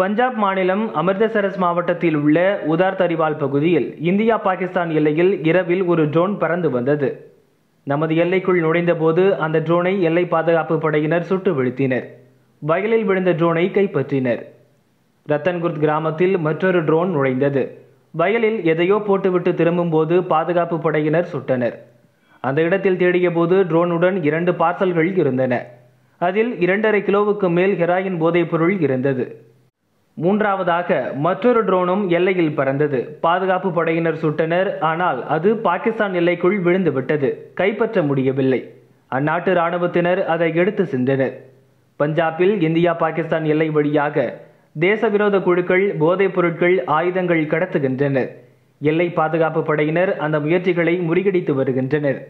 பஞ்சாப் மாநிலம் அமிர்தசரஸ் மாவட்டத்தில் உள்ள உதார் தரிவால் பகுதியில் இந்தியா பாகிஸ்தான் எல்லையில் இரவில் ஒரு ட்ரோன் பறந்து வந்தது நமது எல்லைக்குள் நுழைந்தபோது அந்த ட்ரோனை எல்லை பாதுகாப்பு படையினர் சுட்டு வீழ்த்தினர் வயலில் விழுந்த ட்ரோனை கைப்பற்றினர் ரத்தன்குர்த் கிராமத்தில் மற்றொரு ட்ரோன் நுழைந்தது வயலில் எதையோ போட்டுவிட்டு திரும்பும்போது பாதுகாப்பு படையினர் சுட்டனர் அந்த இடத்தில் தேடிய போது ட்ரோனுடன் இரண்டு பார்சல்கள் இருந்தன அதில் இரண்டரை கிலோவுக்கு மேல் ஹெராயின் போதைப் பொருள் இருந்தது மூன்றாவதாக மற்றொரு ட்ரோனும் எல்லையில் பறந்தது பாதுகாப்பு படையினர் சுட்டனர் ஆனால் அது பாகிஸ்தான் எல்லைக்குள் விழுந்து விட்டது கைப்பற்ற முடியவில்லை அந்நாட்டு இராணுவத்தினர் அதை எடுத்து சென்றனர் பஞ்சாபில் இந்தியா பாகிஸ்தான் எல்லை வழியாக தேச விரோத குழுக்கள் போதைப் பொருட்கள் ஆயுதங்கள் கடத்துகின்றனர் எல்லை பாதுகாப்பு படையினர் அந்த முயற்சிகளை முறியடித்து வருகின்றனர்